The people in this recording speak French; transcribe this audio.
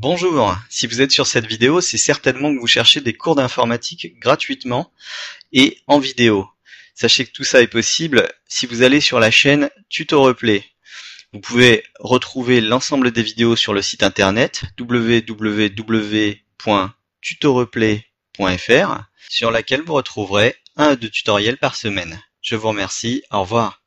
Bonjour, si vous êtes sur cette vidéo, c'est certainement que vous cherchez des cours d'informatique gratuitement et en vidéo. Sachez que tout ça est possible si vous allez sur la chaîne Tuto Vous pouvez retrouver l'ensemble des vidéos sur le site internet www.tutoreplay.fr sur laquelle vous retrouverez un ou deux tutoriels par semaine. Je vous remercie, au revoir.